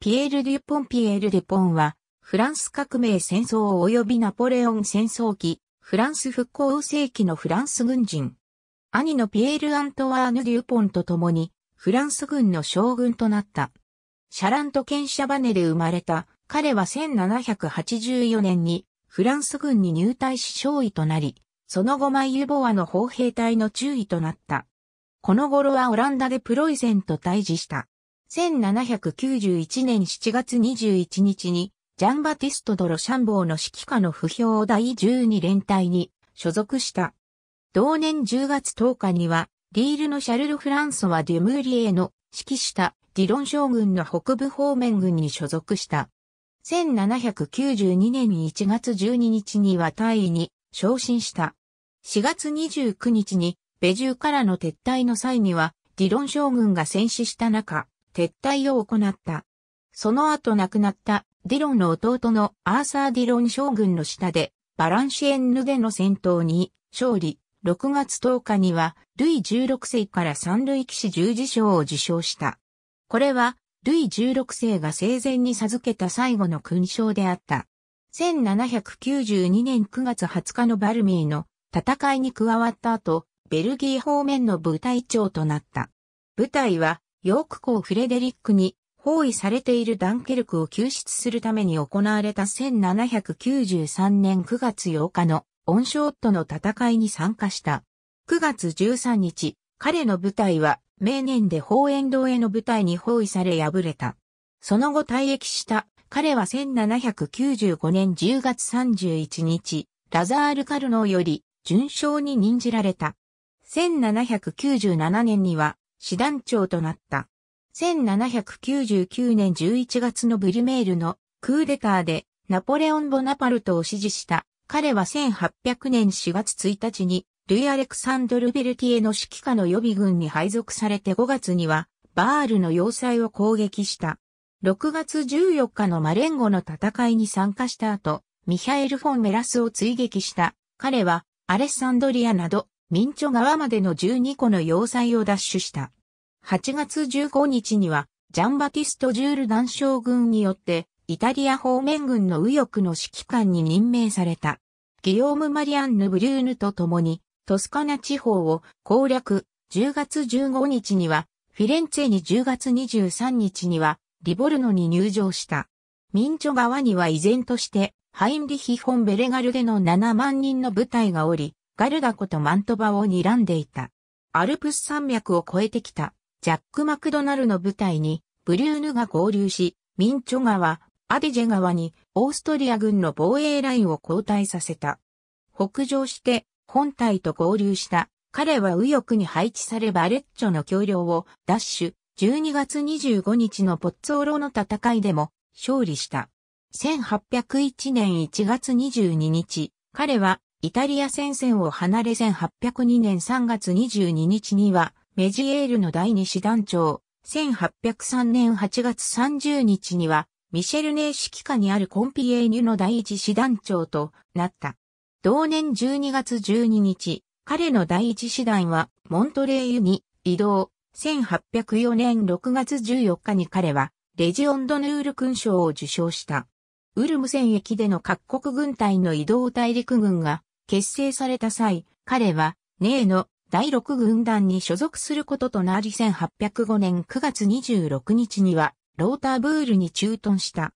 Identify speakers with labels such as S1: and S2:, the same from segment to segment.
S1: ピエール・デュポン・ピエール・デュポンは、フランス革命戦争及びナポレオン戦争期、フランス復興世紀のフランス軍人。兄のピエール・アントワーヌ・デュポンと共に、フランス軍の将軍となった。シャラント県シャバネで生まれた、彼は1784年に、フランス軍に入隊し少尉となり、その後マイユボアの砲兵隊の中尉となった。この頃はオランダでプロイセンと対峙した。1791年7月21日に、ジャンバティスト・ドロシャンボーの指揮下の不評第12連隊に所属した。同年10月10日には、リールのシャルル・フランソワ・デュムーリエの指揮したディロン将軍の北部方面軍に所属した。1792年1月12日には大尉に昇進した。4月29日に、ベジューからの撤退の際には、ディロン将軍が戦死した中、撤退を行った。その後亡くなったディロンの弟のアーサー・ディロン将軍の下でバランシエンヌでの戦闘に勝利、6月10日にはルイ16世から三類騎士十字章を受章した。これはルイ16世が生前に授けた最後の勲章であった。1792年9月20日のバルミーの戦いに加わった後、ベルギー方面の部隊長となった。部隊はヨーク公フレデリックに包囲されているダンケルクを救出するために行われた1793年9月8日のオンショットの戦いに参加した。9月13日、彼の部隊は、明年で法円堂への部隊に包囲され敗れた。その後退役した、彼は1795年10月31日、ラザール・カルノーより、順将に任じられた。1797年には、師団長となった。1799年11月のブリュメールのクーデターでナポレオン・ボナパルトを支持した。彼は1800年4月1日にルイ・アレクサンドル・ベルティエの指揮下の予備軍に配属されて5月にはバールの要塞を攻撃した。6月14日のマレンゴの戦いに参加した後、ミハエル・フォン・メラスを追撃した。彼はアレッサンドリアなど民著川までの12個の要塞を奪取した。8月15日には、ジャンバティスト・ジュール男将軍によって、イタリア方面軍の右翼の指揮官に任命された。ギヨーム・マリアンヌ・ブリューヌと共に、トスカナ地方を攻略。10月15日には、フィレンツェに10月23日には、リボルノに入場した。民著側には依然として、ハインリヒ・フォン・ベレガルデの7万人の部隊がおり、ガルダコとマントバを睨んでいた。アルプス山脈を越えてきた、ジャック・マクドナルの部隊に、ブリューヌが合流し、ミンチョ川、アディジェ川に、オーストリア軍の防衛ラインを交代させた。北上して、本隊と合流した。彼は右翼に配置されバレッチョの橋梁を、ダッシュ、12月25日のポッツオロの戦いでも、勝利した。1801年1月22日、彼はイタリア戦線を離れ1802年3月22日には、メジエールの第二師団長、1803年8月30日には、ミシェルネー指揮下にあるコンピエーニュの第一師団長となった。同年12月12日、彼の第一師団はモントレーユに移動。1804年6月14日に彼はレジオンドヌール勲章を受章した。ウルム戦役での各国軍隊の移動大陸軍が結成された際、彼は、ネーの第6軍団に所属することとなり1805年9月26日には、ローターブールに駐屯した。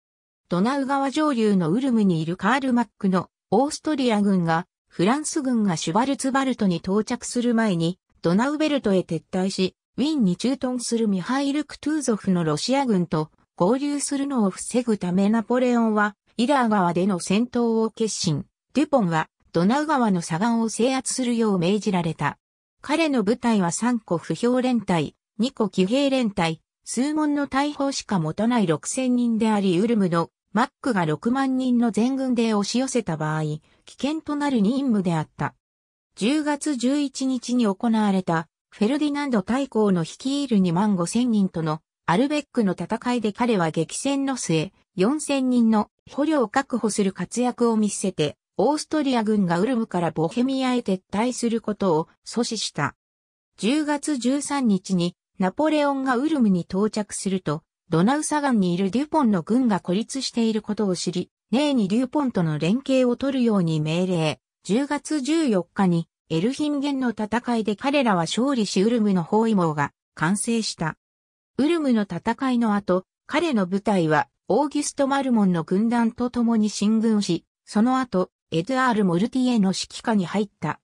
S1: ドナウ川上流のウルムにいるカール・マックのオーストリア軍が、フランス軍がシュバルツバルトに到着する前に、ドナウベルトへ撤退し、ウィンに駐屯するミハイル・クトゥーゾフのロシア軍と合流するのを防ぐためナポレオンは、イラー川での戦闘を決心。デュポンはドナウ川の左岸を制圧するよう命じられた。彼の部隊は3個不評連隊、2個騎兵連隊、数門の大砲しか持たない6000人でありウルムのマックが6万人の全軍で押し寄せた場合、危険となる任務であった。10月11日に行われたフェルディナンド大公の率いる2万5千人とのアルベックの戦いで彼は激戦の末、4千人の捕虜を確保する活躍を見せて、オーストリア軍がウルムからボヘミアへ撤退することを阻止した。10月13日にナポレオンがウルムに到着すると、ドナウサガンにいるデュポンの軍が孤立していることを知り、ネーにデュポンとの連携を取るように命令。10月14日にエルヒンゲンの戦いで彼らは勝利しウルムの包囲網が完成した。ウルムの戦いの後、彼の部隊はオーギュスト・マルモンの軍団と共に進軍し、その後、エドアール・モルティエの指揮下に入った。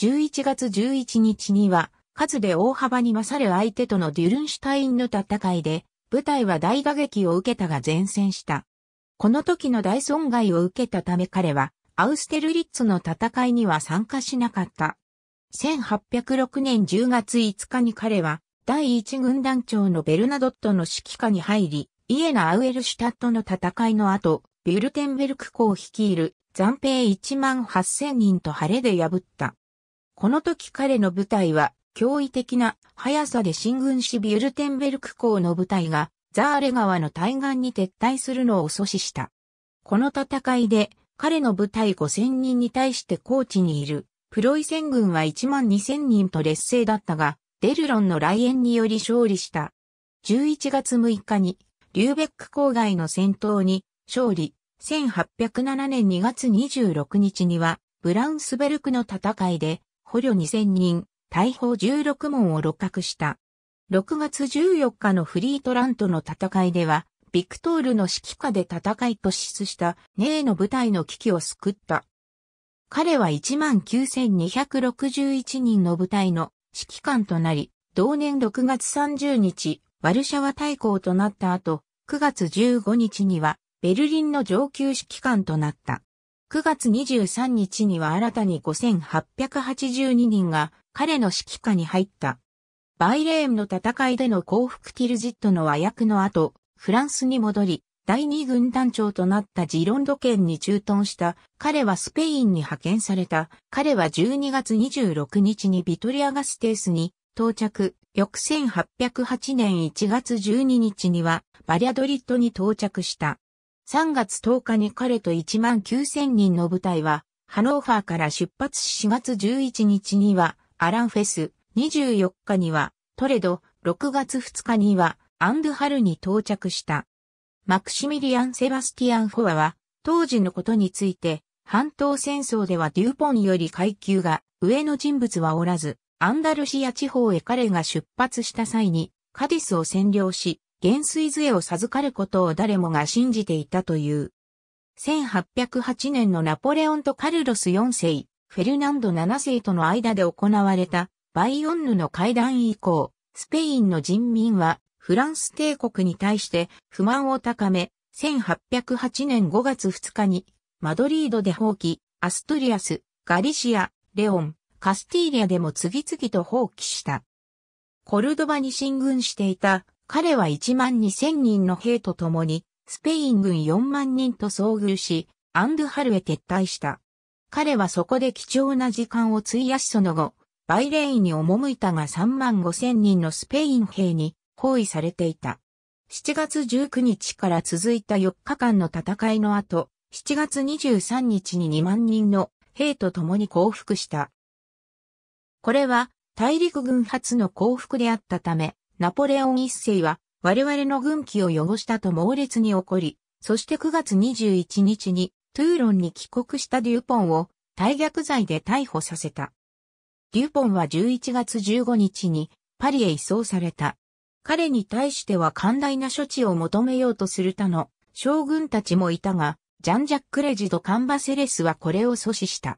S1: 11月11日には、数で大幅に勝る相手とのデュルンシュタインの戦いで、部隊は大打撃を受けたが前線した。この時の大損害を受けたため彼は、アウステルリッツの戦いには参加しなかった。1806年10月5日に彼は、第一軍団長のベルナドットの指揮下に入り、イエナ・アウエルシュタットの戦いの後、ビュルテンベルク校率いる暫兵1万8000人と晴れで破った。この時彼の部隊は驚異的な速さで進軍しビュルテンベルク校の部隊がザーレ川の対岸に撤退するのを阻止した。この戦いで彼の部隊5000人に対して高地にいるプロイセン軍は1万2000人と劣勢だったが、デルロンの来園により勝利した。11月6日にリューベック郊外の戦闘に勝利、1807年2月26日には、ブラウンスベルクの戦いで、捕虜2000人、大砲16門を六角した。6月14日のフリートラントの戦いでは、ビクトールの指揮下で戦い突出したネーの部隊の危機を救った。彼は19,261人の部隊の指揮官となり、同年6月30日、ワルシャワ大公となった後、9月15日にはベルリンの上級指揮官となった。9月23日には新たに5882人が彼の指揮下に入った。バイレーンの戦いでの降伏ィルジットの和訳の後、フランスに戻り、第二軍団長となったジロンド県に駐屯した、彼はスペインに派遣された、彼は12月26日にビトリアガステースに到着、翌1808年1月12日にはバリアドリッドに到着した。3月10日に彼と1万9000人の部隊は、ハノーファーから出発し4月11日には、アランフェス、24日には、トレド、6月2日には、アンドハルに到着した。マクシミリアン・セバスティアン・フォアは、当時のことについて、半島戦争ではデューポンより階級が上の人物はおらず、アンダルシア地方へ彼が出発した際に、カディスを占領し、元帥杖を授かることを誰もが信じていたという。1808年のナポレオンとカルロス4世、フェルナンド7世との間で行われたバイオンヌの会談以降、スペインの人民はフランス帝国に対して不満を高め、1808年5月2日にマドリードで放棄、アストリアス、ガリシア、レオン、カスティーリアでも次々と放棄した。コルドバに進軍していた彼は1万2000人の兵と共に、スペイン軍4万人と遭遇し、アンドゥハルへ撤退した。彼はそこで貴重な時間を費やしその後、バイレインに赴いたが3万5 0 0 0人のスペイン兵に包囲されていた。7月19日から続いた4日間の戦いの後、7月23日に2万人の兵と共に降伏した。これは大陸軍初の降伏であったため、ナポレオン一世は我々の軍旗を汚したと猛烈に怒り、そして9月21日にトゥーロンに帰国したデューポンを大逆罪で逮捕させた。デューポンは11月15日にパリへ移送された。彼に対しては寛大な処置を求めようとする他の将軍たちもいたが、ジャンジャック・レジド・カンバセレスはこれを阻止した。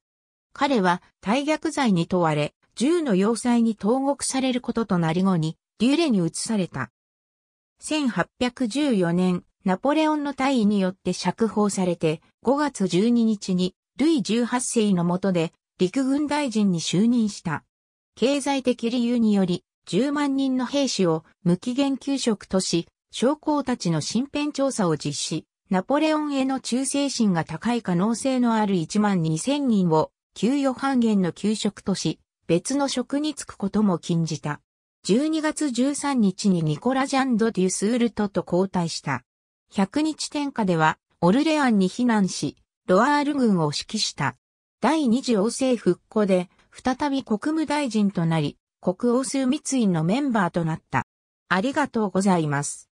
S1: 彼は退逆罪に問われ、銃の要塞に投獄されることとなり後に、リュレに移された。1814年、ナポレオンの大尉によって釈放されて、5月12日に、ルイ18世の下で、陸軍大臣に就任した。経済的理由により、10万人の兵士を無期限休職とし、将校たちの身辺調査を実施、ナポレオンへの忠誠心が高い可能性のある1万2000人を、給与半減の休職とし、別の職に就くことも禁じた。12月13日にニコラ・ジャンド・デュスールトと交代した。100日天下では、オルレアンに避難し、ロアール軍を指揮した。第二次王政復古で、再び国務大臣となり、国王数密院のメンバーとなった。ありがとうございます。